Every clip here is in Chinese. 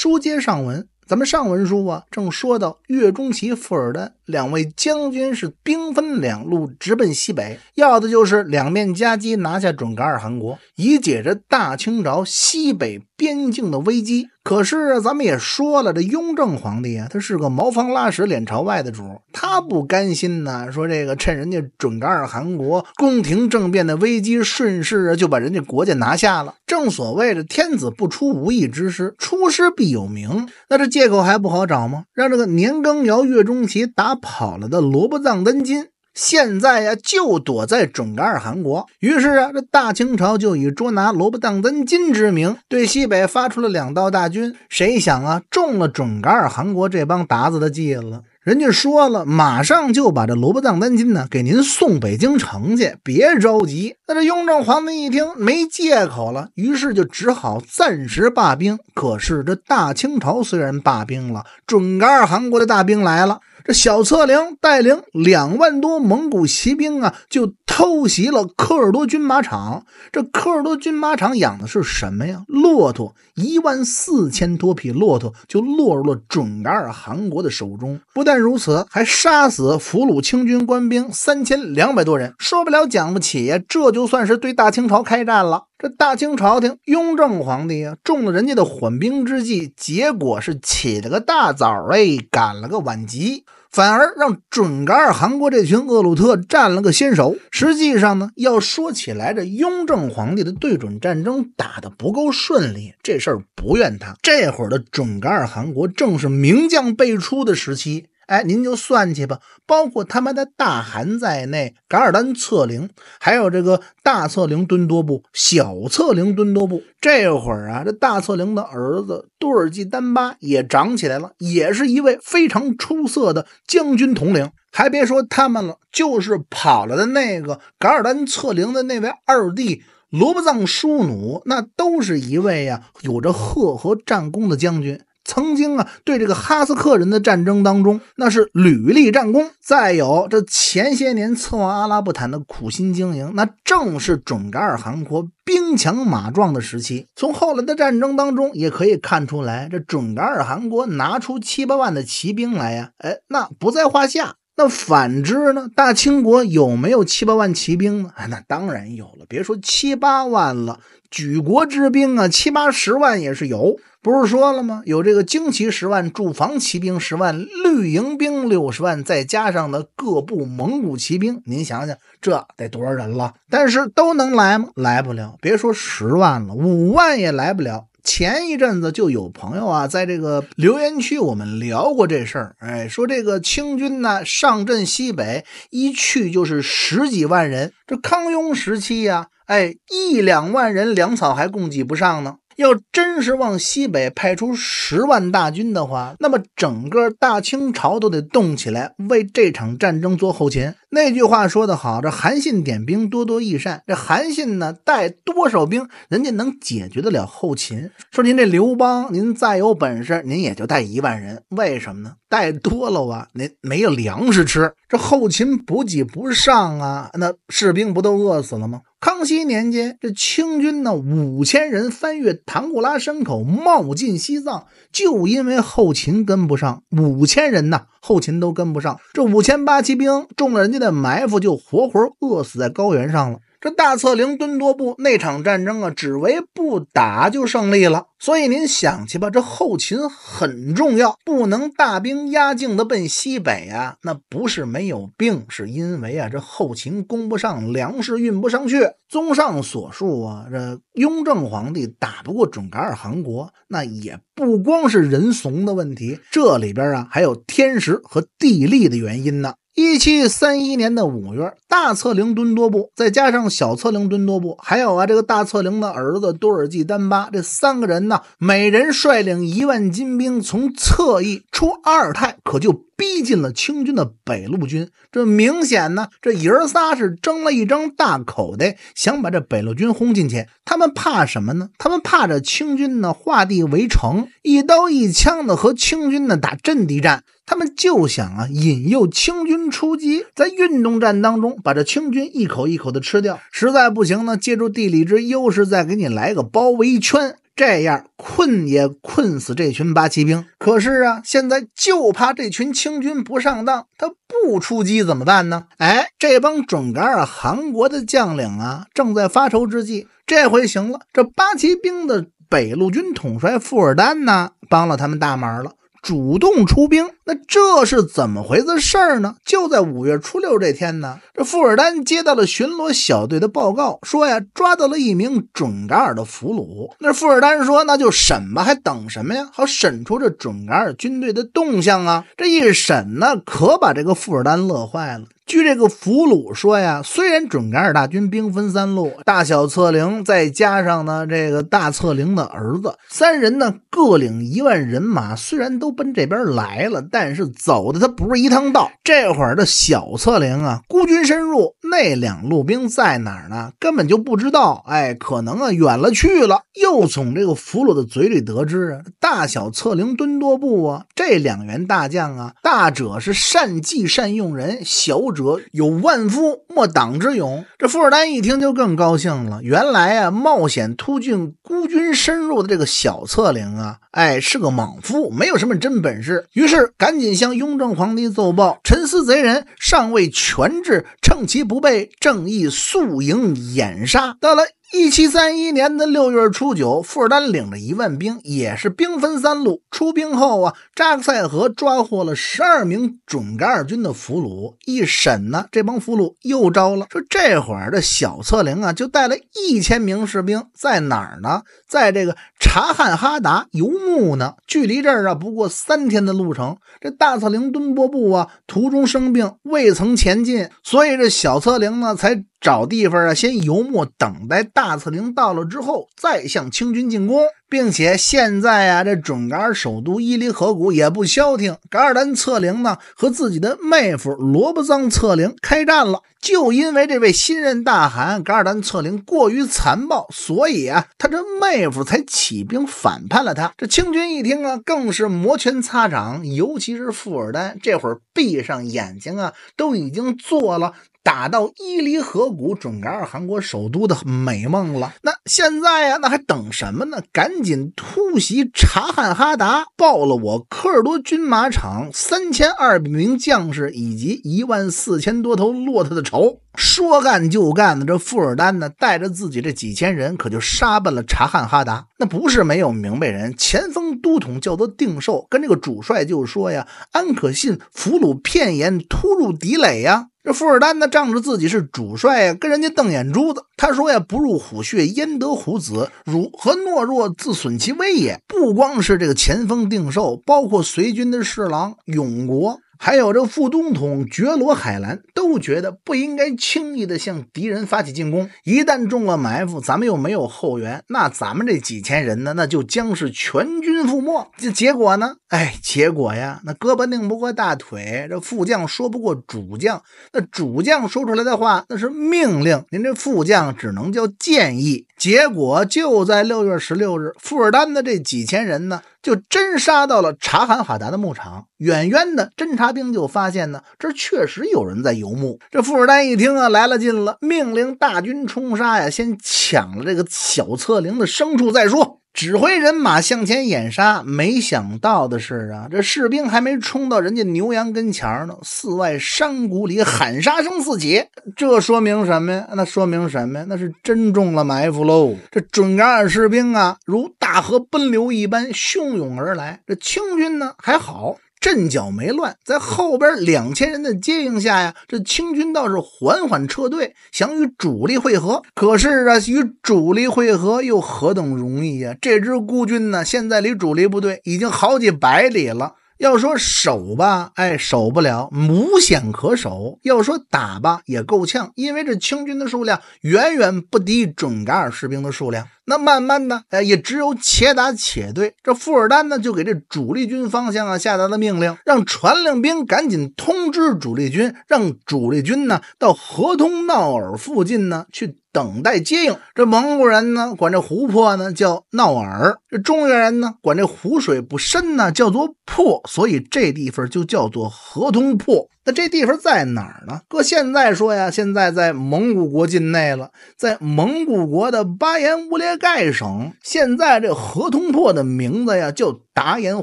书接上文，咱们上文书啊，正说到岳钟琪、傅尔丹两位将军是兵分两路，直奔西北，要的就是两面夹击，拿下准噶尔汗国，以解这大清朝西北边境的危机。可是咱们也说了，这雍正皇帝啊，他是个茅房拉屎脸朝外的主，他不甘心呢。说这个趁人家准噶尔汗国宫廷政变的危机，顺势就把人家国家拿下了。正所谓这天子不出无义之师，出师必有名，那这借口还不好找吗？让这个年羹尧、岳钟琪打跑了的萝卜藏丹津现在呀，就躲在准噶尔汗国。于是啊，这大清朝就以捉拿罗卜藏丹津之名，对西北发出了两道大军。谁想啊，中了准噶尔汗国这帮鞑子的计了。人家说了，马上就把这罗卜藏丹津呢，给您送北京城去。别着急。那这雍正皇帝一听没借口了，于是就只好暂时罢兵。可是这大清朝虽然罢兵了，准噶尔汗国的大兵来了。这小策凌带领两万多蒙古骑兵啊，就偷袭了科尔多军马场。这科尔多军马场养的是什么呀？骆驼，一万四千多匹骆驼就落入了准噶尔汗国的手中。不但如此，还杀死俘虏清军官兵三千两百多人。说不了，讲不起呀，这就算是对大清朝开战了。这大清朝廷，雍正皇帝啊，中了人家的缓兵之计，结果是起了个大早，哎，赶了个晚集。反而让准噶尔汗国这群鄂鲁特占了个先手。实际上呢，要说起来，这雍正皇帝的对准战争打得不够顺利，这事儿不怨他。这会儿的准噶尔汗国正是名将辈出的时期。哎，您就算去吧，包括他妈的大汗在内，噶尔丹策陵，还有这个大策陵敦多布、小策陵敦多布，这会儿啊，这大策陵的儿子多尔济丹巴也长起来了，也是一位非常出色的将军统领。还别说他们了，就是跑了的那个噶尔丹策陵的那位二弟罗卜藏舒努，那都是一位呀，有着赫赫战功的将军。曾经啊，对这个哈斯克人的战争当中，那是屡立战功。再有这前些年策王阿拉布坦的苦心经营，那正是准噶尔汗国兵强马壮的时期。从后来的战争当中也可以看出来，这准噶尔汗国拿出七八万的骑兵来呀，哎，那不在话下。那反之呢？大清国有没有七八万骑兵呢？那当然有了，别说七八万了，举国之兵啊，七八十万也是有。不是说了吗？有这个精骑十万，驻防骑兵十万，绿营兵六十万，再加上的各部蒙古骑兵，您想想，这得多少人了？但是都能来吗？来不了，别说十万了，五万也来不了。前一阵子就有朋友啊，在这个留言区我们聊过这事儿，哎，说这个清军呢上阵西北一去就是十几万人，这康雍时期呀，哎，一两万人粮草还供给不上呢。要真是往西北派出十万大军的话，那么整个大清朝都得动起来，为这场战争做后勤。那句话说得好，这韩信点兵，多多益善。这韩信呢，带多少兵，人家能解决得了后勤？说您这刘邦，您再有本事，您也就带一万人。为什么呢？带多了啊，您没有粮食吃，这后勤补给不上啊，那士兵不都饿死了吗？康熙年间，这清军呢五千人翻越唐古拉山口，冒进西藏，就因为后勤跟不上，五千人呢后勤都跟不上，这五千八骑兵中了人家的埋伏，就活活饿死在高原上了。这大策凌敦多布那场战争啊，只为不打就胜利了。所以您想去吧，这后勤很重要，不能大兵压境的奔西北啊。那不是没有病，是因为啊，这后勤供不上，粮食运不上去。综上所述啊，这雍正皇帝打不过准噶尔汗国，那也不光是人怂的问题，这里边啊还有天时和地利的原因呢。一七三一年的五月，大策凌敦多布，再加上小策凌敦多布，还有啊，这个大策凌的儿子多尔济丹巴，这三个人呢，每人率领一万金兵从侧翼出阿尔泰，可就。逼近了清军的北路军，这明显呢，这爷儿仨是争了一张大口袋，想把这北路军轰进去。他们怕什么呢？他们怕这清军呢，画地为城，一刀一枪的和清军呢打阵地战。他们就想啊，引诱清军出击，在运动战当中把这清军一口一口的吃掉。实在不行呢，借助地理之优势，再给你来个包围圈。这样困也困死这群八旗兵。可是啊，现在就怕这群清军不上当，他不出击怎么办呢？哎，这帮准噶尔汗国的将领啊，正在发愁之际，这回行了，这八旗兵的北路军统帅富尔丹呢，帮了他们大忙了。主动出兵，那这是怎么回事儿呢？就在五月初六这天呢，这富尔丹接到了巡逻小队的报告，说呀，抓到了一名准噶尔的俘虏。那富尔丹说，那就审吧，还等什么呀？好审出这准噶尔军队的动向啊！这一审呢，可把这个富尔丹乐坏了。据这个俘虏说呀，虽然准噶尔大军兵分三路，大小策凌再加上呢这个大策凌的儿子，三人呢各领一万人马。虽然都奔这边来了，但是走的他不是一趟道。这会儿的小策凌啊，孤军深入，那两路兵在哪儿呢？根本就不知道。哎，可能啊远了去了。又从这个俘虏的嘴里得知啊，大小策凌蹲多步啊，这两员大将啊，大者是善计善用人，小者。者有万夫莫挡之勇。这富尔丹一听就更高兴了。原来啊，冒险突进、孤军深入的这个小策领啊，哎，是个莽夫，没有什么真本事。于是赶紧向雍正皇帝奏报：“陈思贼人尚未全治，趁其不备，正义宿营掩杀。”到了。一七三一年的六月初九，富尔丹领着一万兵，也是兵分三路出兵后啊，扎克赛河抓获了十二名准噶尔军的俘虏。一审呢，这帮俘虏又招了，说这会儿的小策凌啊，就带了一千名士兵，在哪儿呢？在这个。察罕哈达游牧呢，距离这儿啊不过三天的路程。这大策凌敦波布啊，途中生病，未曾前进，所以这小策凌呢，才找地方啊先游牧，等待大策凌到了之后再向清军进攻。并且现在啊，这准噶尔首都伊犁河谷也不消停，噶尔丹策凌呢和自己的妹夫罗卜藏策凌开战了，就因为这位新任大汗噶尔丹策凌过于残暴，所以啊，他这妹夫才起兵反叛了他。这清军一听啊，更是摩拳擦掌，尤其是富尔丹，这会儿闭上眼睛啊，都已经做了。打到伊犁河谷准噶尔汗国首都的美梦了。那现在呀，那还等什么呢？赶紧突袭察罕哈达，报了我科尔多军马场三千二百名将士以及一万四千多头骆驼的仇。说干就干的，这富尔丹呢，带着自己这几千人，可就杀奔了察罕哈达。那不是没有明白人，前锋都统叫做定寿，跟这个主帅就说呀：“安可信俘虏片言，突入敌垒呀！”这富尔丹呢，仗着自己是主帅，呀，跟人家瞪眼珠子。他说呀：“不入虎穴，焉得虎子？汝何懦弱，自损其威也！”不光是这个前锋定寿，包括随军的侍郎永国。还有这副东统觉罗海兰都觉得不应该轻易的向敌人发起进攻，一旦中了埋伏，咱们又没有后援，那咱们这几千人呢，那就将是全军覆没。这结果呢？哎，结果呀，那胳膊拧不过大腿，这副将说不过主将，那主将说出来的话那是命令，您这副将只能叫建议。结果就在六月十六日，富尔丹的这几千人呢？就真杀到了查罕哈达的牧场，远远的侦察兵就发现呢，这确实有人在游牧。这富尔丹一听啊，来了劲了，命令大军冲杀呀，先抢了这个小侧凌的牲畜再说。指挥人马向前掩杀，没想到的是啊，这士兵还没冲到人家牛羊跟前呢，四外山谷里喊杀声四起，这说明什么呀？那说明什么呀？那是真中了埋伏喽！这准噶尔士兵啊，如大河奔流一般汹涌而来，这清军呢还好。阵脚没乱，在后边两千人的接应下呀，这清军倒是缓缓撤退，想与主力汇合。可是啊，与主力汇合又何等容易呀？这支孤军呢，现在离主力部队已经好几百里了。要说守吧，哎，守不了，无险可守；要说打吧，也够呛，因为这清军的数量远远不敌准噶尔士兵的数量。那慢慢的，哎，也只有且打且对。这富尔丹呢，就给这主力军方向啊下达的命令，让传令兵赶紧通知主力军，让主力军呢到河通淖尔附近呢去。等待接应。这蒙古人呢，管这湖泊呢叫淖尔；这中原人呢，管这湖水不深呢叫做破，所以这地方就叫做河东破。那这地方在哪儿呢？搁现在说呀，现在在蒙古国境内了，在蒙古国的巴彦乌列盖省。现在这河通破的名字呀叫达延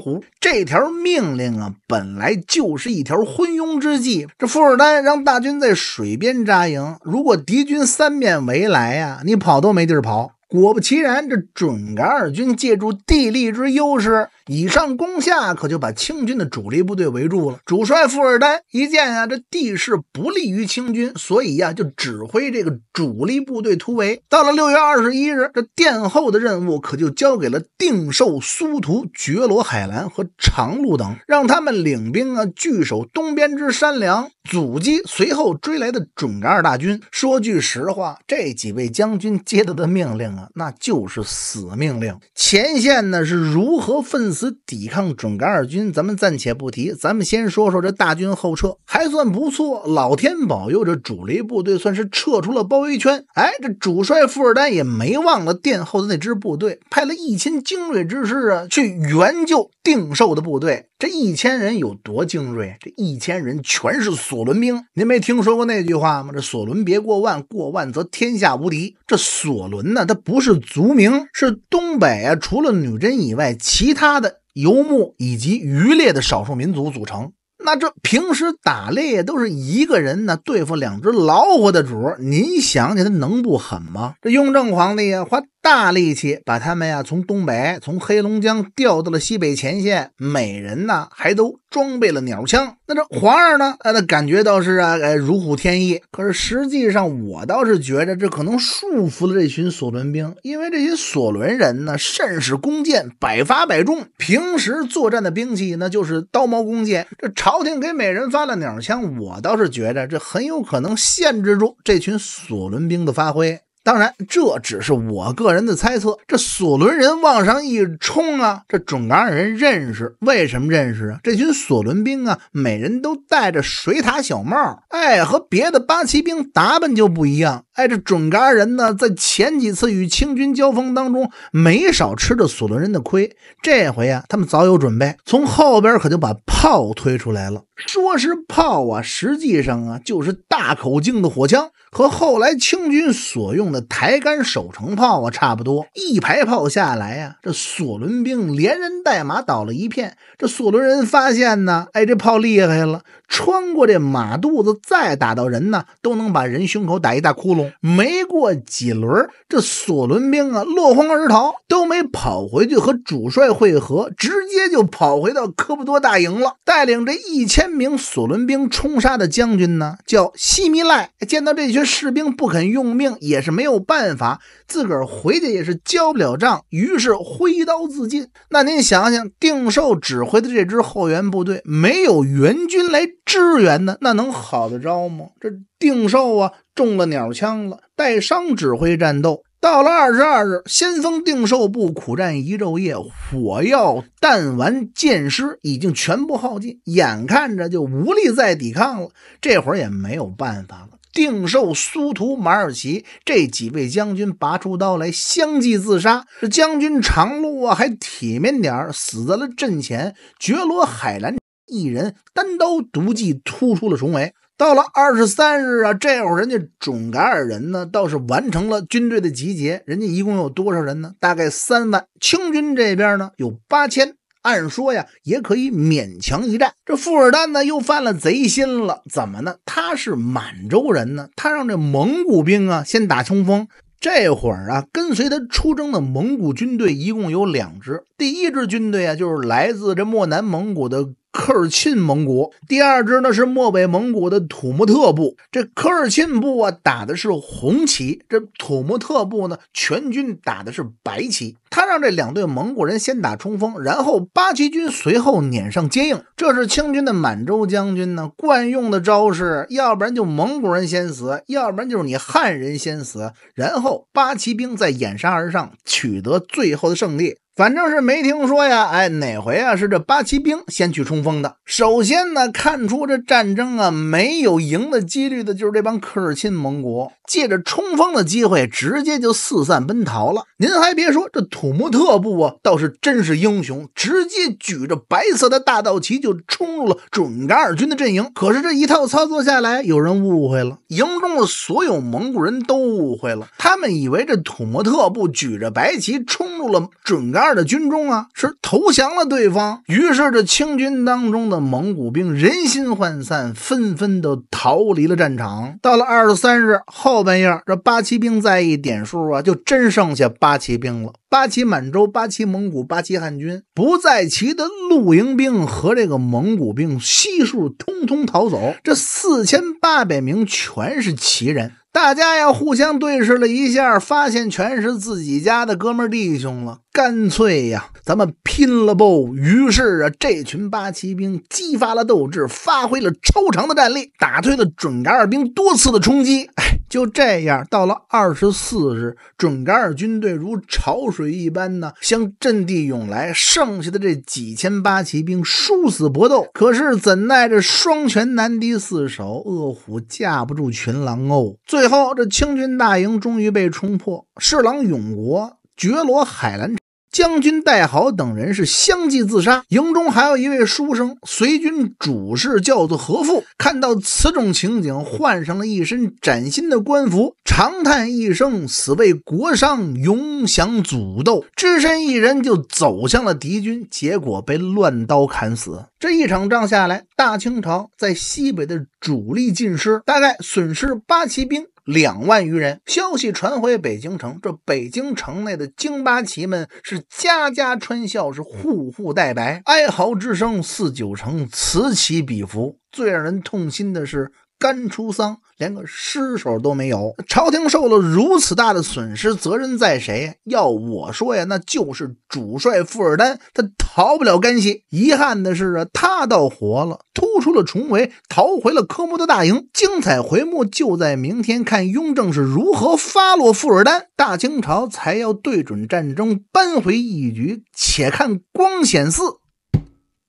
湖。这条命令啊，本来就是一条昏庸之计。这富尔丹让大军在水边扎营，如果敌军三面围来呀，你跑都没地儿跑。果不其然，这准噶尔军借助地利之优势。以上攻下，可就把清军的主力部队围住了。主帅富尔丹一见啊，这地势不利于清军，所以呀，就指挥这个主力部队突围。到了六月二十一日，这殿后的任务可就交给了定寿、苏图、觉罗海兰和长禄等，让他们领兵啊，据守东边之山梁，阻击随后追来的准噶尔大军。说句实话，这几位将军接到的命令啊，那就是死命令。前线呢，是如何分？此抵抗准噶尔军，咱们暂且不提，咱们先说说这大军后撤，还算不错。老天保佑，这主力部队算是撤出了包围圈。哎，这主帅富尔丹也没忘了殿后的那支部队，派了一千精锐之师啊，去援救定寿的部队。这一千人有多精锐？这一千人全是索伦兵。您没听说过那句话吗？这索伦别过万，过万则天下无敌。这索伦呢，他不是族名，是东北啊，除了女真以外，其他的游牧以及渔猎的少数民族组成。那这平时打猎都是一个人呢，对付两只老虎的主，您想想他能不狠吗？这雍正皇帝呀，花大力气把他们呀从东北、从黑龙江调到了西北前线，每人呢还都装备了鸟枪。那这皇上呢？他的感觉倒是啊，哎，如虎添翼。可是实际上，我倒是觉着这可能束缚了这群索伦兵，因为这些索伦人呢，甚是弓箭，百发百中。平时作战的兵器那就是刀矛弓箭。这朝廷给每人发了鸟枪，我倒是觉着这很有可能限制住这群索伦兵的发挥。当然，这只是我个人的猜测。这索伦人往上一冲啊，这准噶尔人认识，为什么认识啊？这群索伦兵啊，每人都戴着水獭小帽，哎，和别的八旗兵打扮就不一样。哎，这准噶尔人呢，在前几次与清军交锋当中，没少吃着索伦人的亏。这回啊，他们早有准备，从后边可就把炮推出来了。说是炮啊，实际上啊，就是大口径的火枪，和后来清军所用的抬杆守城炮啊差不多。一排炮下来呀，这索伦兵连人带马倒了一片。这索伦人发现呢，哎，这炮厉害了。穿过这马肚子再打到人呢，都能把人胸口打一大窟窿。没过几轮，这索伦兵啊落荒而逃，都没跑回去和主帅会合，直接就跑回到科布多大营了。带领这一千名索伦兵冲杀的将军呢，叫西米赖。见到这群士兵不肯用命，也是没有办法，自个儿回去也是交不了账，于是挥刀自尽。那您想想，定寿指挥的这支后援部队，没有援军来。支援呢？那能好得着吗？这定寿啊，中了鸟枪了，带伤指挥战斗。到了二十二日，先锋定寿部苦战一昼夜，火药、弹丸、箭矢已经全部耗尽，眼看着就无力再抵抗了。这会儿也没有办法了。定寿、苏图、马尔奇这几位将军拔出刀来，相继自杀。这将军常路啊，还体面点儿，死在了阵前。觉罗海兰。一人单刀独骑突出了重围。到了二十三日啊，这会儿人家准噶尔人呢倒是完成了军队的集结，人家一共有多少人呢？大概三万。清军这边呢有八千，按说呀也可以勉强一战。这富尔丹呢又犯了贼心了，怎么呢？他是满洲人呢，他让这蒙古兵啊先打冲锋。这会儿啊，跟随他出征的蒙古军队一共有两支，第一支军队啊就是来自这漠南蒙古的。科尔沁蒙古第二支呢是漠北蒙古的土默特部，这科尔沁部啊打的是红旗，这土默特部呢全军打的是白旗。他让这两队蒙古人先打冲锋，然后八旗军随后撵上接应。这是清军的满洲将军呢惯用的招式，要不然就蒙古人先死，要不然就是你汉人先死，然后八旗兵再掩杀而上，取得最后的胜利。反正是没听说呀，哎，哪回啊？是这八旗兵先去冲锋的。首先呢，看出这战争啊没有赢的几率的，就是这帮克尔沁盟国，借着冲锋的机会，直接就四散奔逃了。您还别说，这土默特部啊，倒是真是英雄，直接举着白色的大道旗就冲入了准噶尔军的阵营。可是这一套操作下来，有人误会了，营中的所有蒙古人都误会了，他们以为这土默特部举着白旗冲入了准噶尔。二的军中啊是投降了对方，于是这清军当中的蒙古兵人心涣散，纷纷都逃离了战场。到了二十三日后半夜，这八旗兵再一点数啊，就真剩下八旗兵了。八旗满洲、八旗蒙古、八旗汉军，不在旗的露营兵和这个蒙古兵，悉数通通逃走。这四千八百名全是旗人，大家呀互相对视了一下，发现全是自己家的哥们弟兄了。干脆呀，咱们拼了不？于是啊，这群八旗兵激发了斗志，发挥了超常的战力，打退了准噶尔兵多次的冲击。哎，就这样，到了二十四日，准噶尔军队如潮水一般呢向阵地涌来，剩下的这几千八旗兵殊死搏斗。可是怎奈这双拳难敌四手，恶虎架不住群狼哦。最后，这清军大营终于被冲破。侍郎永国、觉罗海兰。将军戴豪等人是相继自杀，营中还有一位书生随军主事，叫做何富。看到此种情景，换上了一身崭新的官服，长叹一声：“死为国殇，永享俎斗。”只身一人就走向了敌军，结果被乱刀砍死。这一场仗下来，大清朝在西北的主力尽失，大概损失八旗兵。两万余人，消息传回北京城，这北京城内的京八旗们是家家穿孝，是户户戴白，哀嚎之声四九城此起彼伏。最让人痛心的是。干出丧，连个尸首都没有。朝廷受了如此大的损失，责任在谁？要我说呀，那就是主帅富尔丹，他逃不了干系。遗憾的是啊，他倒活了，突出了重围，逃回了科莫的大营。精彩回目就在明天，看雍正是如何发落富尔丹，大清朝才要对准战争扳回一局。且看光显寺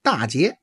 大捷。